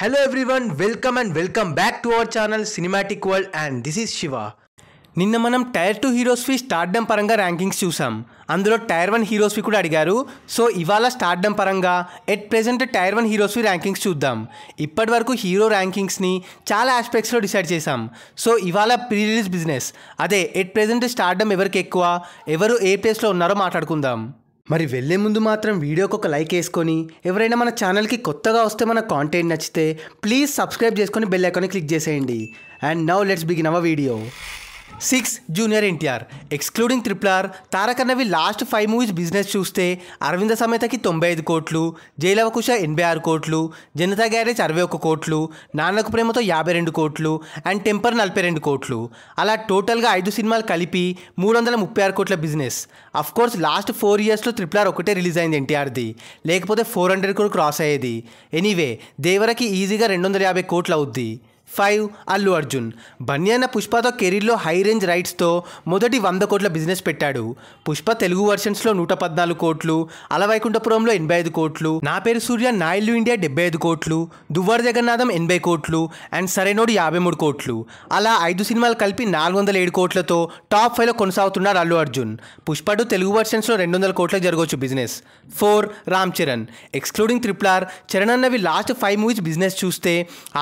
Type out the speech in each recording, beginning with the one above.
hello everyone welcome and welcome back to our channel cinematic world and this is Shiva నిన్న మనం tier two హీరోస్వి stardom పరంగా rankings చూసాం అందులో టైర్ వన్ హీరోస్వి కూడా అడిగారు సో ఇవాళ స్టార్డమ్ పరంగా ఎట్ ప్రెజెంట్ టైర్ వన్ హీరోస్వి ర్యాంకింగ్స్ చూద్దాం ఇప్పటి వరకు హీరో ర్యాంకింగ్స్ని చాలా ఆస్పెక్ట్స్లో డిసైడ్ చేశాం సో ఇవాళ ప్రీ రిలీజ్ బిజినెస్ అదే ఎట్ ప్రెజెంట్ స్టార్డమ్ ఎవరికి ఎక్కువ ఎవరు ఏ ప్లేస్లో ఉన్నారో మాట్లాడుకుందాం మరి వెళ్లే ముందు మాత్రం వీడియోకి ఒక లైక్ వేసుకొని ఎవరైనా మన ఛానల్కి కొత్తగా వస్తే మన కాంటెంట్ నచ్చితే ప్లీజ్ సబ్స్క్రైబ్ చేసుకొని బెల్ ఐకాన్ క్లిక్ చేసేయండి అండ్ నౌ లెట్స్ బిగిన్ అవ video six junior NTR excluding తారక నవి లాస్ట్ ఫైవ్ మూవీస్ బిజినెస్ చూస్తే అరవింద సమేతకి తొంభై ఐదు కోట్లు జయలవకుశ ఎనభై ఆరు కోట్లు జనతా గ్యారేజ్ అరవై ఒక్క కోట్లు నాన్నకు ప్రేమతో యాభై రెండు కోట్లు అండ్ టెంపర్ నలభై రెండు కోట్లు అలా టోటల్గా ఐదు సినిమాలు కలిపి మూడు వందల ముప్పై ఆరు కోట్ల business of course last four ఇయర్స్లో ఆర్ ఒకటే రిలీజ్ అయింది ఎన్టీఆర్ది లేకపోతే ఫోర్ హండ్రెడ్ కూడా క్రాస్ అయ్యేది ఎనీవే దేవరకి ఈజీగా రెండు వందల యాభై కోట్లు అవుద్ది ఫైవ్ అల్లు అర్జున్ బన్యాన పుష్పతో కెరీర్లో హై రేంజ్ రైట్స్తో మొదటి వంద కోట్ల బిజినెస్ పెట్టాడు పుష్ప తెలుగు వర్షన్స్లో నూట పద్నాలుగు కోట్లు అలవైకుంఠపురంలో ఎనభై ఐదు కోట్లు నా పేరు సూర్య నా ఇండియా డెబ్బై ఐదు కోట్లు దువ్వార జగన్నాథం ఎనభై కోట్లు అండ్ సరైనోడు యాభై మూడు కోట్లు అలా ఐదు సినిమాలు కలిపి నాలుగు వందల ఏడు కోట్లతో టాప్ ఫైవ్లో కొనసాగుతున్నారు అల్లు అర్జున్ పుష్ప టు తెలుగు వర్షన్స్లో రెండు వందల కోట్లకు జరగవచ్చు business four Ram Charan excluding triple R Charan అన్నవి లాస్ట్ ఫైవ్ మూవీస్ బిజినెస్ చూస్తే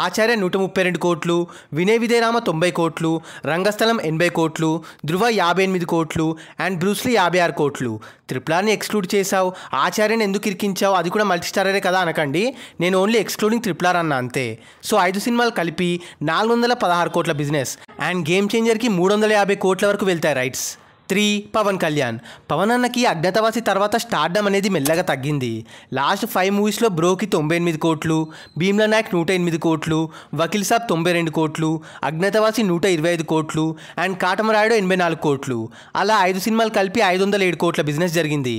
ఆచార్య నూట ముప్పై రెండు పన్నెండు కోట్లు వినయ విజయరామ తొంభై కోట్లు రంగస్థలం ఎనభై కోట్లు ధృవ యాభై ఎనిమిది కోట్లు అండ్ బ్రూస్లీ యాభై ఆరు కోట్లు త్రిప్లాని ఎక్స్క్లూడ్ చేశావు ఆచార్యని ఎందుకు ఇరికించావు అది కూడా మల్టీస్టారరే కదా అనకండి నేను ఓన్లీ ఎక్స్క్లూడింగ్ త్రిప్లార్ అన్న అంతే సో ఐదు సినిమాలు కలిపి నాలుగు వందల పదహారు కోట్ల బిజినెస్ అండ్ గేమ్ చేంజర్కి మూడు వందల యాభై కోట్ల వరకు వెళ్తాయి రైట్స్ త్రీ పవన్ కళ్యాణ్ పవన్ అన్నకి అజ్ఞాతవాసి తర్వాత స్టార్డమ్ అనేది మెల్లగా తగ్గింది లాస్ట్ ఫైవ్ మూవీస్లో బ్రోకి తొంభై ఎనిమిది కోట్లు భీమ్లా నాయక్ నూట ఎనిమిది కోట్లు వకీల్ సాబ్ తొంభై రెండు కోట్లు అజ్ఞాతవాసి నూట ఇరవై ఐదు కోట్లు అండ్ కాటమరాయుడు ఎనభై నాలుగు కోట్లు అలా ఐదు సినిమాలు కలిపి ఐదు వందల ఏడు కోట్ల బిజినెస్ జరిగింది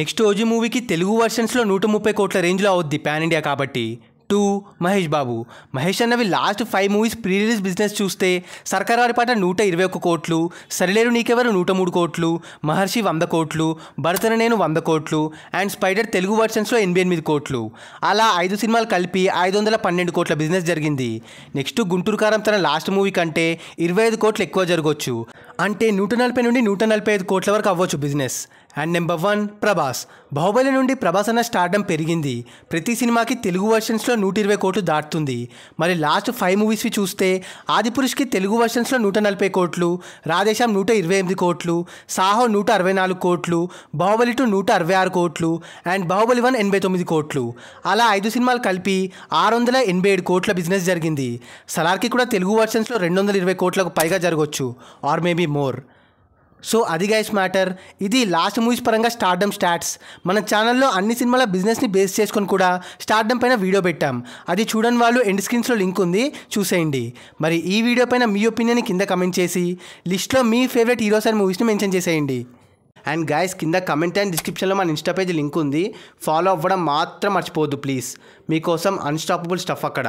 నెక్స్ట్ ఓజీ మూవీకి తెలుగు వర్షన్స్లో నూట ముప్పై కోట్ల రేంజ్లో అవుద్ది పాన్ ఇండియా కాబట్టి టూ మహేష్ బాబు మహేష్ అన్నవి last five movies pre release business చూస్తే సర్కార్ వారి పాట నూట ఇరవై ఒక్క కోట్లు సరిలేరు నీకెవరు నూట మూడు కోట్లు మహర్షి వంద కోట్లు భరతన నేను వంద కోట్లు అండ్ స్పైడర్ తెలుగు వర్షన్స్లో ఎనభై ఎనిమిది కోట్లు అలా ఐదు సినిమాలు కలిపి ఐదు వందల పన్నెండు కోట్ల బిజినెస్ జరిగింది నెక్స్ట్ గుంటూరు కారం తన లాస్ట్ మూవీ కంటే ఇరవై ఐదు కోట్లు ఎక్కువ జరగవచ్చు అంటే నూట నలభై నుండి నూట నలభై ఐదు కోట్ల వరకు అవ్వచ్చు business and number one Prabhas Baahubali నుండి ప్రభాస్ అన్న స్టార్డం పెరిగింది ప్రతి సినిమాకి తెలుగు వర్షన్స్లో నూట ఇరవై కోట్లు దాటుతుంది మరి లాస్ట్ ఫైవ్ మూవీస్వి చూస్తే ఆదిపురుష్కి తెలుగు వర్షన్స్లో నూట నలభై కోట్లు రాధేశ్యాం నూట ఇరవై ఎనిమిది కోట్లు సాహో నూట అరవై నాలుగు కోట్లు బాహుబలి టు నూట అరవై ఆరు కోట్లు అండ్ బాహుబలి వన్ ఎనభై తొమ్మిది కోట్లు అలా ఐదు సినిమాలు కలిపి ఆరు వందల ఎనభై ఏడు కోట్ల బిజినెస్ జరిగింది సలార్కి కూడా తెలుగు వర్షన్స్లో రెండు వందల ఇరవై కోట్లకు పైగా జరగవచ్చు ఆర్ మేబీ మోర్ సో అది గైస్ మ్యాటర్ ఇది లాస్ట్ మూవీస్ పరంగా స్టార్డమ్ స్టాట్స్ మన ఛానల్లో అన్ని సినిమాల బిజినెస్ని బేస్ చేసుకొని కూడా స్టార్డమ్ పైన వీడియో పెట్టాం అది చూడని వాళ్ళు ఎండ్ స్క్రీన్స్లో లింక్ ఉంది చూసేయండి మరి ఈ వీడియో పైన మీ ఒపీనియన్ కింద కమెంట్ చేసి లిస్ట్లో మీ ఫేవరెట్ హీరోస్ అండ్ మూవీస్ని మెన్షన్ చేసేయండి అండ్ గాయస్ కింద కమెంట్ అండ్ డిస్క్రిప్షన్లో మన ఇన్స్టా పేజ్ లింక్ ఉంది ఫాలో అవ్వడం మాత్రం మర్చిపోవద్దు ప్లీజ్ మీకోసం అన్స్టాపబుల్ స్టఫ్ అక్కడ